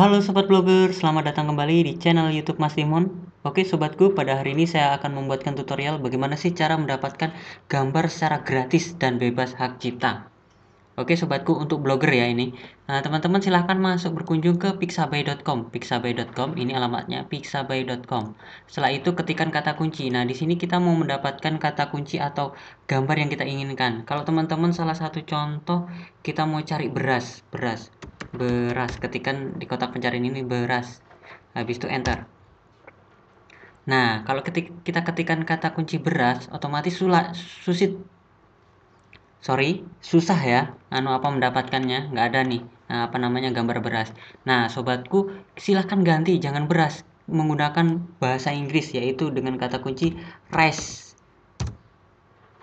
Halo Sobat Blogger, selamat datang kembali di channel Youtube Mas Timun Oke Sobatku, pada hari ini saya akan membuatkan tutorial bagaimana sih cara mendapatkan gambar secara gratis dan bebas hak cipta Oke Sobatku, untuk blogger ya ini Nah teman-teman silahkan masuk berkunjung ke pixabay.com pixabay.com, ini alamatnya pixabay.com Setelah itu ketikan kata kunci Nah di sini kita mau mendapatkan kata kunci atau gambar yang kita inginkan Kalau teman-teman salah satu contoh, kita mau cari beras Beras beras ketikan di kotak pencarian ini beras habis itu enter nah kalau ketik, kita ketikan kata kunci beras otomatis sulit susit sorry susah ya anu apa mendapatkannya nggak ada nih eh, apa namanya gambar beras nah sobatku silahkan ganti jangan beras menggunakan bahasa Inggris yaitu dengan kata kunci rice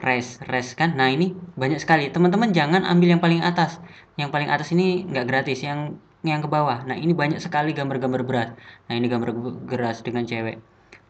res res kan nah ini banyak sekali teman-teman jangan ambil yang paling atas yang paling atas ini nggak gratis yang yang ke bawah nah ini banyak sekali gambar-gambar beras nah ini gambar beras dengan cewek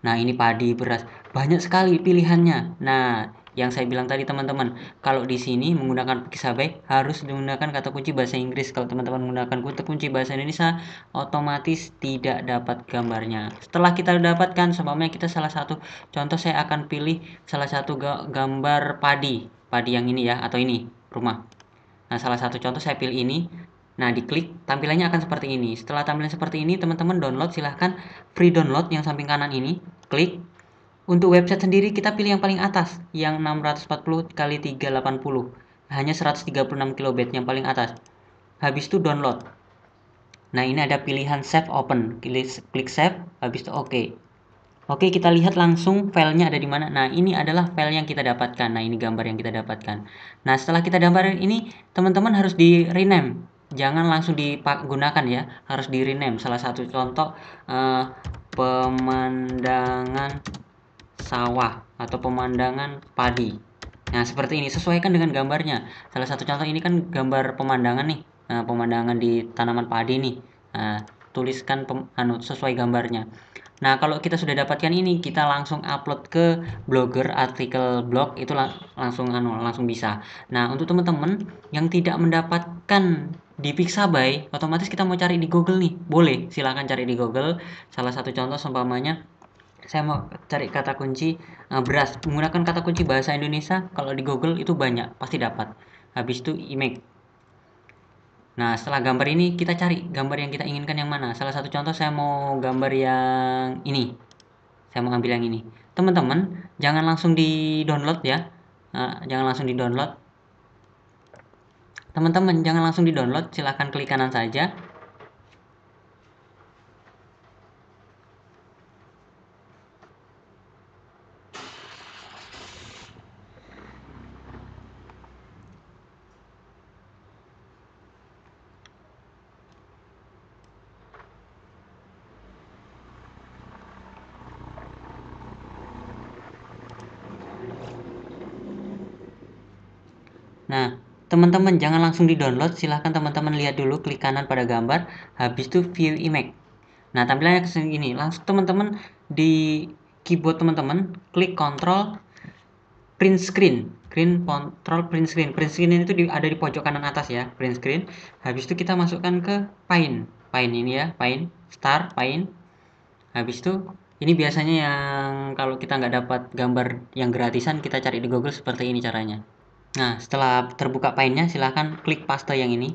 nah ini padi beras banyak sekali pilihannya nah yang saya bilang tadi teman-teman kalau di sini menggunakan pekisabek harus menggunakan kata kunci bahasa Inggris kalau teman-teman menggunakan kata kunci bahasa Indonesia otomatis tidak dapat gambarnya setelah kita dapatkan sebabnya kita salah satu contoh saya akan pilih salah satu gambar padi padi yang ini ya atau ini rumah nah salah satu contoh saya pilih ini Nah, diklik tampilannya akan seperti ini. Setelah tampilan seperti ini, teman-teman download silahkan free download yang samping kanan ini. Klik untuk website sendiri kita pilih yang paling atas, yang 640 kali 380. Hanya 136 kilobit yang paling atas. Habis itu download. Nah, ini ada pilihan save open. Klik, klik save, habis itu oke. Okay. Oke, kita lihat langsung filenya ada di mana. Nah, ini adalah file yang kita dapatkan. Nah, ini gambar yang kita dapatkan. Nah, setelah kita gambarin ini, teman-teman harus di rename. Jangan langsung digunakan ya, harus di rename. Salah satu contoh uh, pemandangan sawah atau pemandangan padi. Nah, seperti ini sesuaikan dengan gambarnya. Salah satu contoh ini kan gambar pemandangan nih. Nah, pemandangan di tanaman padi nih. Nah, tuliskan pem, anu sesuai gambarnya. Nah, kalau kita sudah dapatkan ini, kita langsung upload ke blogger artikel blog itu lang langsung anu langsung bisa. Nah, untuk teman-teman yang tidak mendapatkan di Pixabay, otomatis kita mau cari di Google nih. Boleh, silahkan cari di Google. Salah satu contoh seumpamanya saya mau cari kata kunci uh, beras menggunakan kata kunci bahasa Indonesia kalau di Google itu banyak pasti dapat habis itu image nah setelah gambar ini kita cari gambar yang kita inginkan yang mana salah satu contoh saya mau gambar yang ini saya mau ambil yang ini teman-teman jangan langsung di download ya uh, jangan langsung di download teman-teman jangan langsung di download silahkan klik kanan saja Nah, teman-teman jangan langsung di-download, silahkan teman-teman lihat dulu klik kanan pada gambar, habis itu view image. Nah, tampilannya ini, Langsung teman-teman di keyboard teman-teman klik control print screen print control print screen print screen itu ada di pojok kanan atas ya print screen habis itu kita masukkan ke paint paint ini ya paint star paint habis itu ini biasanya yang kalau kita nggak dapat gambar yang gratisan kita cari di Google seperti ini caranya Nah, setelah terbuka paintnya, silahkan klik paste yang ini.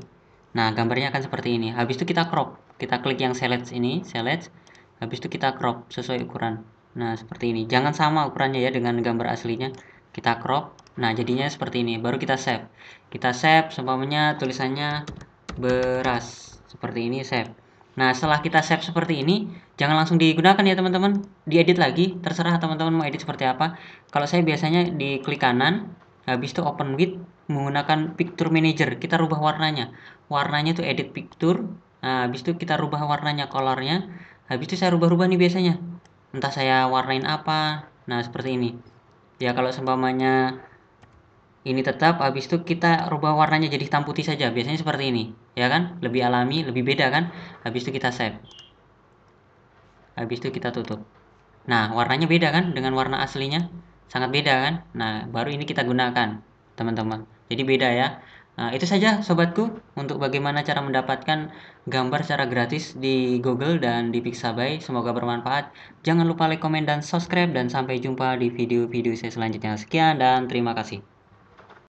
Nah, gambarnya akan seperti ini. Habis itu kita crop. Kita klik yang select ini, select. Habis itu kita crop sesuai ukuran. Nah, seperti ini. Jangan sama ukurannya ya dengan gambar aslinya. Kita crop. Nah, jadinya seperti ini. Baru kita save. Kita save, seumpamanya tulisannya beras. Seperti ini, save. Nah, setelah kita save seperti ini, jangan langsung digunakan ya teman-teman. Diedit lagi, terserah teman-teman mau edit seperti apa. Kalau saya biasanya di klik kanan, habis itu open with menggunakan picture manager kita rubah warnanya warnanya tuh edit picture nah, habis itu kita rubah warnanya colornya habis itu saya rubah-rubah nih biasanya entah saya warnain apa nah seperti ini ya kalau seumpamanya ini tetap habis itu kita rubah warnanya jadi hitam putih saja biasanya seperti ini ya kan lebih alami lebih beda kan habis itu kita save habis itu kita tutup nah warnanya beda kan dengan warna aslinya sangat beda kan nah baru ini kita gunakan teman-teman jadi beda ya nah, itu saja sobatku untuk bagaimana cara mendapatkan gambar secara gratis di Google dan di Pixabay semoga bermanfaat jangan lupa like komen dan subscribe dan sampai jumpa di video-video saya selanjutnya sekian dan terima kasih